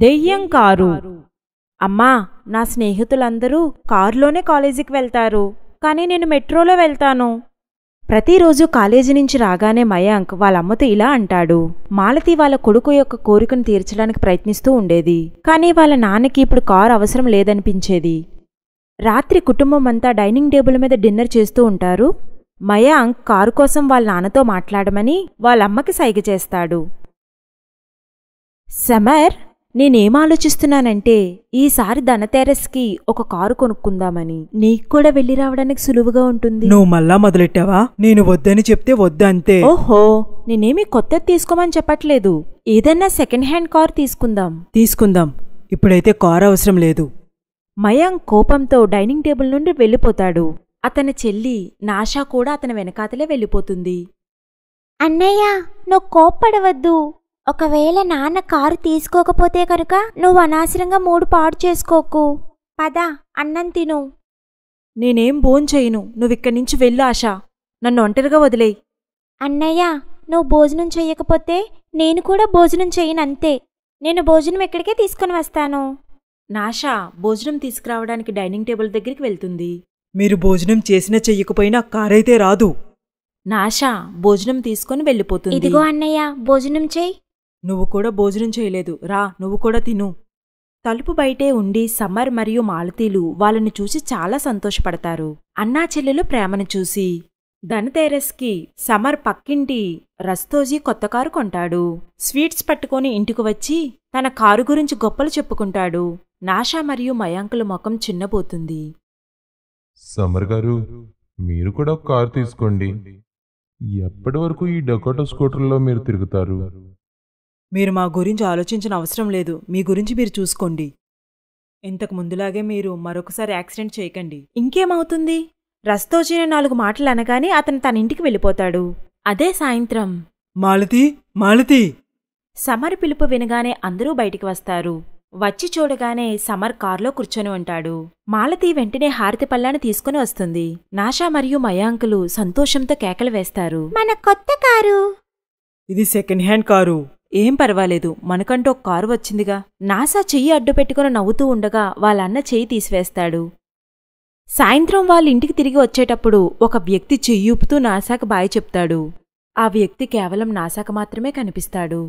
దెయ్యం కారు అమ్మా నా స్నేహితులందరూ కారులోనే కాలేజీకి వెళ్తారు కానీ నేను మెట్రోలో వెళ్తాను ప్రతిరోజు కాలేజీ నుంచి రాగానే మయాంక్ వాళ్ళ అమ్మతో ఇలా అంటాడు మాలతి వాళ్ళ కొడుకు యొక్క కోరికను తీర్చడానికి ప్రయత్నిస్తూ ఉండేది కానీ వాళ్ళ నాన్నకి ఇప్పుడు కారు అవసరం లేదనిపించేది రాత్రి కుటుంబం అంతా డైనింగ్ టేబుల్ మీద డిన్నర్ చేస్తూ ఉంటారు మయాంక్ కారు కోసం వాళ్ళ నాన్నతో మాట్లాడమని వాళ్ళమ్మకి సైగ చేస్తాడు సమర్ నేనేం ఆలోచిస్తున్నానంటే ఈసారి ధనతెరస్కి ఒక కారు కొనుక్కుందామని నీకు కూడా వెళ్ళి రావడానికి సులువుగా ఉంటుంది నువ్వు మళ్ళా మొదలెట్టావా నేను వద్దని చెప్తే వద్దంతే ఓహో నేనేమి కొత్త తీసుకోమని చెప్పట్లేదు ఏదన్నా సెకండ్ హ్యాండ్ కార్ తీసుకుందాం తీసుకుందాం ఇప్పుడైతే కారు అవసరం లేదు మయాంక్ కోపంతో డైనింగ్ టేబుల్ నుండి వెళ్ళిపోతాడు అతని చెల్లి నాషా కూడా అతని వెనకాతలే వెళ్ళిపోతుంది అన్నయ్య నువ్వు కోప్పడవద్దు ఒకవేళ నాన్న కారు తీసుకోకపోతే కనుక నువ్వు అనాశరంగా మూడు పాడు చేసుకోకు పద అన్నం తిను నేనేం నువ్వు నువ్విక్కడి నుంచి వెళ్ళు ఆశ నన్ను ఒంటరిగా వదిలేయి అన్నయ్య నువ్వు భోజనం చెయ్యకపోతే నేను కూడా భోజనం చేయను అంతే నేను భోజనం ఎక్కడికే తీసుకుని వస్తాను నాషా భోజనం తీసుకురావడానికి డైనింగ్ టేబుల్ దగ్గరికి వెళ్తుంది మీరు భోజనం చేసినా చెయ్యకపోయినా కారైతే రాదు నాషా భోజనం తీసుకొని వెళ్ళిపోతుంది ఇదిగో అన్నయ్య భోజనం చేయి నువ్వు కూడా భోజనం చేయలేదు రా నువ్వు కూడా తిను తలుపు బయటే ఉండి సమ్మర్ మరియు మాలతీలు వాళ్ళని చూసి చాలా సంతోషపడతారు అన్నా చెల్లెలు ప్రేమను చూసి ధనతేరస్కి సమర్ పక్కింటి రస్తోజీ కొత్త కారు కొంటాడు స్వీట్స్ పట్టుకొని ఇంటికి వచ్చి తన కారు గురించి గొప్పలు చెప్పుకుంటాడు నాషా మరియు మయాంకుల ముఖం చిన్నబోతుంది సమర్ గారు మీరు కూడా ఒక కారు తీసుకోండి ఎప్పటి వరకు ఈ డకోటో స్కూటర్లో మీరు తిరుగుతారు మీరు మా గురించి ఆలోచించిన అవసరం లేదు మీ గురించి మీరు చూసుకోండి ఇంతకు ముందులాగే మీరు మరొకసారి యాక్సిడెంట్ చేయకండి ఇంకేమవుతుంది రస్తోచిన నాలుగు మాటలు అనగానే అతను తన ఇంటికి వెళ్ళిపోతాడు అదే సాయంత్రం మాలతి మాలతి సమర్ పిలుపు వినగానే అందరూ బయటికి వస్తారు వచ్చి చూడగానే సమర్ కారులో కూర్చొని ఉంటాడు మాలతి వెంటనే హారతి పళ్ళాన్ని తీసుకుని వస్తుంది నాషా మరియు మయాంకులు సంతోషంతో కేకలు వేస్తారు మన కొత్త కారు ఇది సెకండ్ హ్యాండ్ కారు ఏం పర్వాలేదు మనకంటూ కారు వచ్చిందిగా నాసా చెయ్యి అడ్డుపెట్టుకుని నవ్వుతూ ఉండగా వాళ్ళన్న చెయ్యి తీసివేస్తాడు సాయంత్రం వాళ్ళ ఇంటికి తిరిగి వచ్చేటప్పుడు ఒక వ్యక్తి చెయ్యూపుతూ నాసాకు బాయ్ చెప్తాడు ఆ వ్యక్తి కేవలం నాసాకు మాత్రమే కనిపిస్తాడు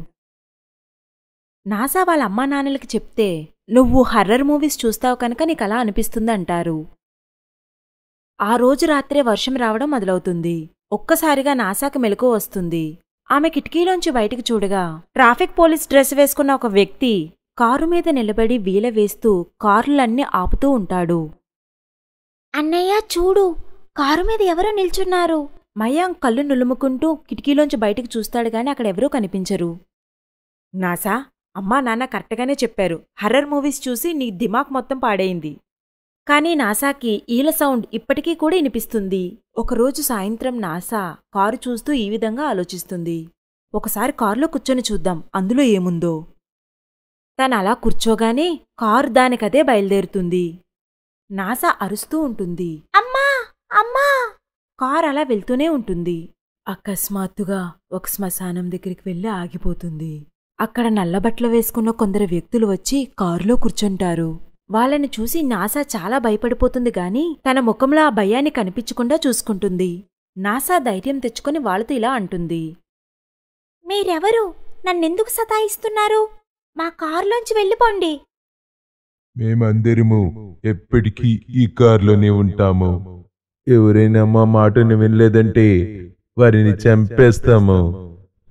నాసా వాళ్ళ అమ్మా నాన్నలకి చెప్తే నువ్వు హర్రర్ మూవీస్ చూస్తావు కనుక నీకు అలా అనిపిస్తుందంటారు ఆ రోజు రాత్రే వర్షం రావడం మొదలవుతుంది ఒక్కసారిగా నాసాకు మెలకు వస్తుంది ఆమె కిటికీలోంచి బయటికి చూడగా ట్రాఫిక్ పోలీస్ డ్రెస్ వేసుకున్న ఒక వ్యక్తి కారు మీద నిలబడి వీల వేస్తూ కార్లన్నీ ఆపుతూ ఉంటాడు అన్నయ్య చూడు కారు మీద ఎవరో నిల్చున్నారు మయాంక్ కళ్ళు నులుముకుంటూ కిటికీలోంచి బయటికి చూస్తాడు గాని అక్కడెవరూ కనిపించరు నాసా అమ్మా నాన్న కరెక్ట్గానే చెప్పారు హర్రర్ మూవీస్ చూసి నీ దిమాక్ మొత్తం పాడైంది కానీ నాసాకి ఈల సౌండ్ ఇప్పటికీ కూడా వినిపిస్తుంది ఒకరోజు సాయంత్రం నాసా కారు చూస్తూ ఈ విధంగా ఆలోచిస్తుంది ఒకసారి కారులో కూర్చొని చూద్దాం అందులో ఏముందో తను అలా కూర్చోగానే కారు దానికదే బయలుదేరుతుంది నాసా అరుస్తూ ఉంటుంది అమ్మా అమ్మా కారు అలా వెళ్తూనే ఉంటుంది అకస్మాత్తుగా ఒక శ్మశానం దగ్గరికి వెళ్ళి ఆగిపోతుంది అక్కడ నల్లబట్టలు వేసుకున్న కొందరు వ్యక్తులు వచ్చి కారులో కూర్చుంటారు వాళ్ళని చూసి నాసా చాలా భయపడిపోతుంది గాని తన ముఖంలో ఆ భయాన్ని కనిపించకుండా చూసుకుంటుంది నాసా ధైర్యం తెచ్చుకుని వాళ్ళతో ఇలా అంటుంది మీరెవరు నన్నెందుకు సతాయిస్తున్నారు మా కారులోంచి వెళ్ళిపోండి మేమందరము ఎప్పటికీ ఈ కారులోనే ఉంటాము ఎవరైనా మా మాటను వినలేదంటే వారిని చంపేస్తాము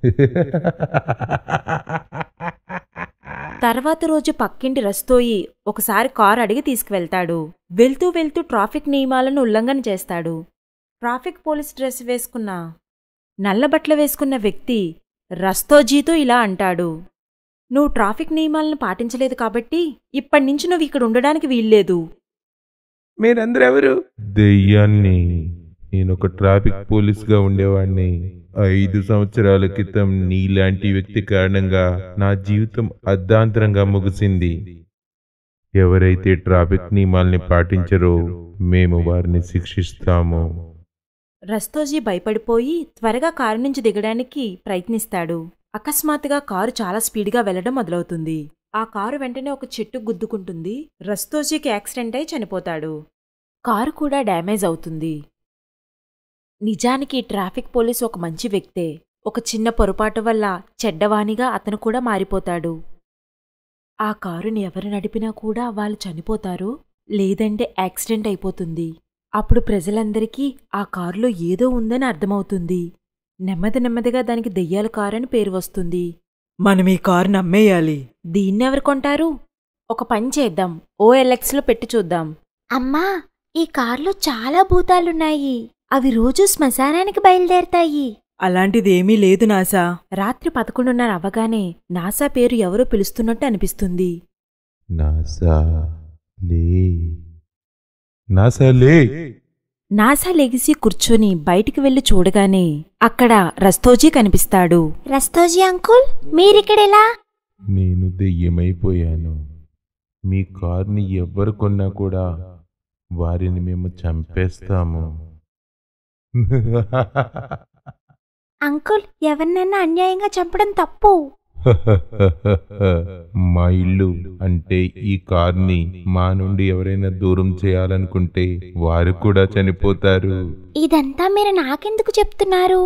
తర్వాత రోజు పక్కింటి రస్తోయి ఒకసారి కారు అడిగి తీసుకువెళ్తాడు వెళ్తూ వెళ్తూ ట్రాఫిక్ నియమాలను ఉల్లంఘన చేస్తాడు ట్రాఫిక్ పోలీస్ డ్రెస్ వేసుకున్న నల్లబట్ల వేసుకున్న వ్యక్తి రస్తోజీతో ఇలా అంటాడు నువ్వు ట్రాఫిక్ నియమాలను పాటించలేదు కాబట్టి ఇప్పటి నుంచి నువ్వు ఇక్కడ ఉండడానికి వీల్లేదు మీరందరెవరు ఎవరు దెయ్యాన్ని నేను ఒక ట్రాఫిక్ పోలీస్గా ఉండేవాడిని ఐదు సంవత్సరాల క్రితం నీలాంటి వ్యక్తి కారణంగా నా జీవితం అర్ధాంతరంగా ముగిసింది ఎవరైతే ట్రాఫిక్ నియమాల్ని పాటించరో మేము వారిని శిక్షిస్తాము రస్తోజీ భయపడిపోయి త్వరగా కారు నుంచి దిగడానికి ప్రయత్నిస్తాడు అకస్మాత్తుగా కారు చాలా స్పీడ్గా వెళ్లడం మొదలవుతుంది ఆ కారు వెంటనే ఒక చెట్టు గుద్దుకుంటుంది రస్తోజీకి యాక్సిడెంట్ అయి చనిపోతాడు కారు కూడా డ్యామేజ్ అవుతుంది నిజానికి ట్రాఫిక్ పోలీస్ ఒక మంచి వ్యక్తే ఒక చిన్న పొరపాటు వల్ల చెడ్డవాణిగా అతను కూడా మారిపోతాడు ఆ కారుని ఎవరు నడిపినా కూడా వాళ్ళు చనిపోతారు లేదంటే యాక్సిడెంట్ అయిపోతుంది అప్పుడు ప్రజలందరికీ ఆ కారులో ఏదో ఉందని అర్థమవుతుంది నెమ్మది నెమ్మదిగా దానికి దెయ్యాల కారు అని పేరు వస్తుంది మనం ఈ కారు నమ్మేయాలి దీన్నెవరు కొంటారు ఒక పని చేద్దాం ఓఎల్ఎక్స్లో పెట్టి చూద్దాం అమ్మా ఈ కారులో చాలా భూతాలున్నాయి అవి రోజూ శ్మశానానికి బయలుదేరతాయి అలాంటిదేమీ లేదు నాసా రాత్రి పదకొండున్నర అవ్వగానే నాసా పేరు ఎవరో పిలుస్తున్నట్టు అనిపిస్తుంది నాసా లే నాసా లే నాసా లెగిసి కూర్చొని బయటికి వెళ్లి చూడగానే అక్కడ రస్తోజీ కనిపిస్తాడు రస్తోజీ అంకుల్ మీరిక్కడెలా నేను దెయ్యమైపోయాను మీ కార్ని ఎవ్వరు కొన్నా కూడా వారిని మేము చంపేస్తాము అంకుల్ ఎవరినైనా అన్యాయంగా చంపడం తప్పు మా ఇల్లు అంటే ఈ కార్ని మా నుండి ఎవరైనా దూరం చేయాలనుకుంటే వారు కూడా చనిపోతారు ఇదంతా మీరు నాకెందుకు చెప్తున్నారు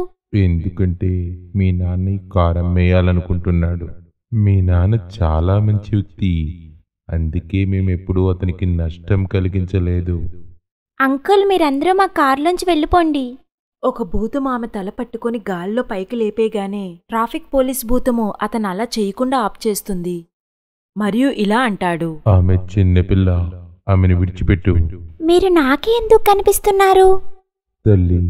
ఎందుకంటే మీ నాన్న ఈ కార్ అమ్మేయాలనుకుంటున్నాడు మీ నాన్న చాలా మంచి వ్యక్తి అందుకే మేము ఎప్పుడూ అతనికి నష్టం కలిగించలేదు అంకుల్ మీరందరూ మా కారులోంచి వెళ్ళిపోండి ఒక భూతం ఆమె తల పట్టుకుని గాల్లో పైకి లేపేగానే ట్రాఫిక్ పోలీస్ భూతము అతను అలా చేయకుండా ఆప్ చేస్తుంది మరియు ఇలా అంటాడు ఆమె చిన్నపిల్ల ఆమెను విడిచిపెట్టు మీరు నాకే ఎందుకు కనిపిస్తున్నారు తల్లి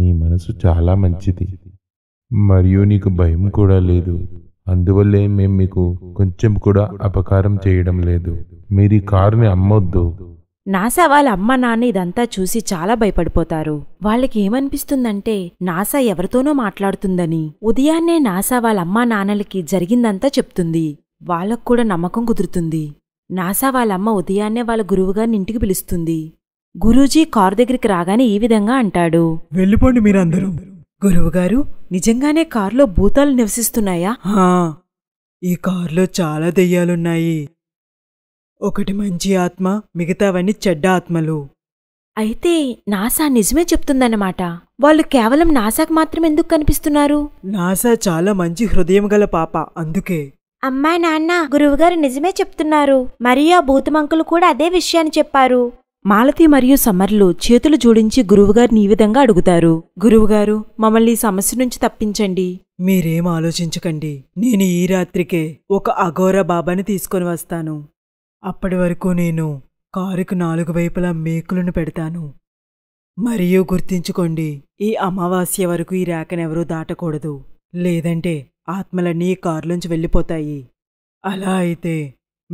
నీ మనసు చాలా మంచిది మరియు నీకు భయం కూడా లేదు అందువల్లే మేము మీకు కొంచెం కూడా అపకారం చేయడం లేదు మీరు ఈ కారుని అమ్మొద్దు నాసా వాళ్ళ అమ్మ నాన్న ఇదంతా చూసి చాలా భయపడిపోతారు వాళ్ళకి ఏమనిపిస్తుందంటే నాసా ఎవరితోనో మాట్లాడుతుందని ఉదయాన్నే నాసా వాళ్ళ అమ్మా నాన్నలకి జరిగిందంతా చెప్తుంది వాళ్ళకు కూడా నమ్మకం కుదురుతుంది నాసా వాళ్ళమ్మ ఉదయాన్నే వాళ్ళ గురువుగారిని ఇంటికి పిలుస్తుంది గురూజీ కారు దగ్గరికి రాగానే ఈ విధంగా అంటాడు వెళ్ళిపోండి మీరందరూ గురువుగారు నిజంగానే కారులో భూతాలు నివసిస్తున్నాయా ఈ కారులో చాలా దెయ్యాలున్నాయి ఒకటి మంచి ఆత్మ మిగతావన్నీ చెడ్డ ఆత్మలు అయితే నాసా నిజమే చెప్తుందన్నమాట వాళ్ళు కేవలం నాసాకు మాత్రం ఎందుకు కనిపిస్తున్నారు నాసా చాలా మంచి హృదయం గల పాప అందుకే అమ్మా నాన్న గురువుగారు నిజమే చెప్తున్నారు మరియు ఆ భూతమంకులు కూడా అదే విషయాన్ని చెప్పారు మాలతి మరియు సమర్లు చేతులు జోడించి గురువుగారిని ఈ విధంగా అడుగుతారు గురువుగారు మమ్మల్ని ఈ సమస్య నుంచి తప్పించండి మీరేం ఆలోచించకండి నేను ఈ రాత్రికే ఒక అఘోర బాబాని తీసుకొని వస్తాను అప్పటి వరకు నేను కారుకు నాలుగు వైపులా మేకులను పెడతాను మరియు గుర్తించుకోండి ఈ అమావాస్య వరకు ఈ రేఖనెవరూ దాటకూడదు లేదంటే ఆత్మలన్నీ కారులోంచి వెళ్ళిపోతాయి అలా అయితే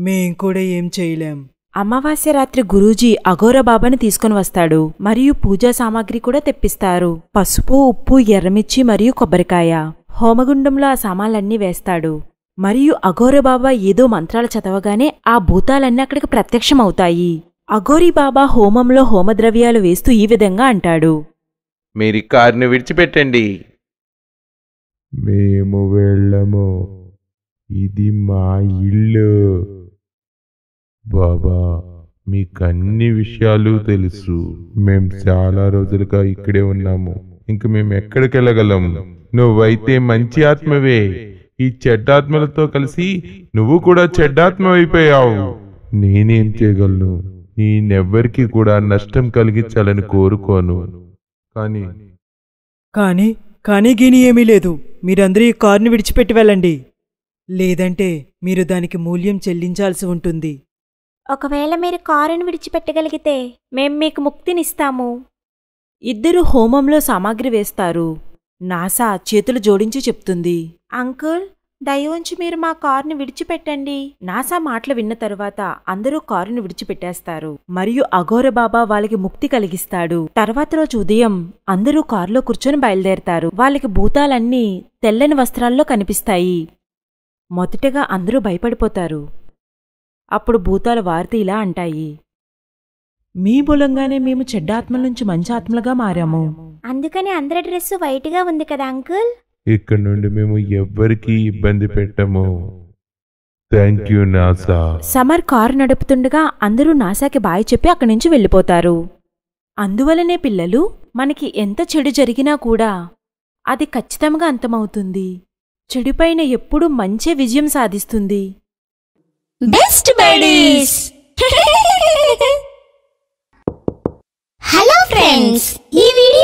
మేం కూడా ఏం చేయలేం అమావాస్య రాత్రి గురూజీ అఘోరబాబాని తీసుకుని వస్తాడు మరియు పూజా సామాగ్రి కూడా తెప్పిస్తారు పసుపు ఉప్పు ఎర్రమిర్చి మరియు కొబ్బరికాయ హోమగుండంలో ఆ సామాన్లన్నీ వేస్తాడు మరియు అఘోరబాబా ఏదో మంత్రాలు చదవగానే ఆ భూతాలన్నీ అక్కడికి ప్రత్యక్షమవుతాయి అఘోరీబాబా హోమంలో హోమద్రవ్యాలు వేస్తూ ఈ విధంగా అంటాడు మీరు కారుని విడిచిపెట్టండి మేము వెళ్ళము ఇది మా ఇల్లు బాబా మీకు అన్ని విషయాలు తెలుసు మేము చాలా రోజులుగా ఇక్కడే ఉన్నాము ఇంక మేము ఎక్కడికి వెళ్ళగలం నువ్వైతే మంచి ఆత్మవే ఈ చెడ్డాత్మలతో కలిసి నువ్వు కూడా చెడ్డాత్మ అయిపోయావు నేనేం చేయగలను నేనెవ్వరికి కూడా నష్టం కలిగించాలని కోరుకోను కానీ కానీ కానీ గిని ఏమీ లేదు మీరందరూ ఈ కారుని విడిచిపెట్టి వెళ్ళండి లేదంటే మీరు దానికి మూల్యం చెల్లించాల్సి ఉంటుంది ఒకవేళ మీరు కారును విడిచిపెట్టగలిగితే మేం మీకు ముక్తినిస్తాము ఇద్దరు హోమంలో సామాగ్రి వేస్తారు నాసా చేతులు జోడించి చెప్తుంది అంకుల్ దయవుంచి మీరు మా కారుని విడిచిపెట్టండి నాసా మాటలు విన్న తరువాత అందరూ కారుని విడిచిపెట్టేస్తారు మరియు అఘోరబాబా వాళ్ళకి ముక్తి కలిగిస్తాడు తర్వాత రోజు ఉదయం అందరూ కారులో కూర్చొని బయలుదేరతారు వాళ్ళకి భూతాలన్నీ తెల్లని వస్త్రాల్లో కనిపిస్తాయి మొదటగా అందరూ భయపడిపోతారు అప్పుడు భూతాలు వారితో ఇలా అంటాయి మీ మూలంగానే మేము చెడ్డ ఆత్మల నుంచి మంచి ఆత్మలుగా మారాము అందుకని అందరి డ్రెస్ వైట్గా ఉంది కదా అంకుల్ ఇక్కడ నుండి మేము ఎవ్వరికీ ఇబ్బంది పెట్టము థ్యాంక్ యూ నాసా సమర్ కారు నడుపుతుండగా అందరూ నాసాకి బాయ్ చెప్పి అక్కడి నుంచి వెళ్ళిపోతారు అందువలనే పిల్లలు మనకి ఎంత చెడు జరిగినా కూడా అది ఖచ్చితంగా అంతమవుతుంది చెడుపైన ఎప్పుడూ మంచి విజయం సాధిస్తుంది బెస్ట్ బడీస్ హలో ఫ్రెండ్స్ ఈ వీడియో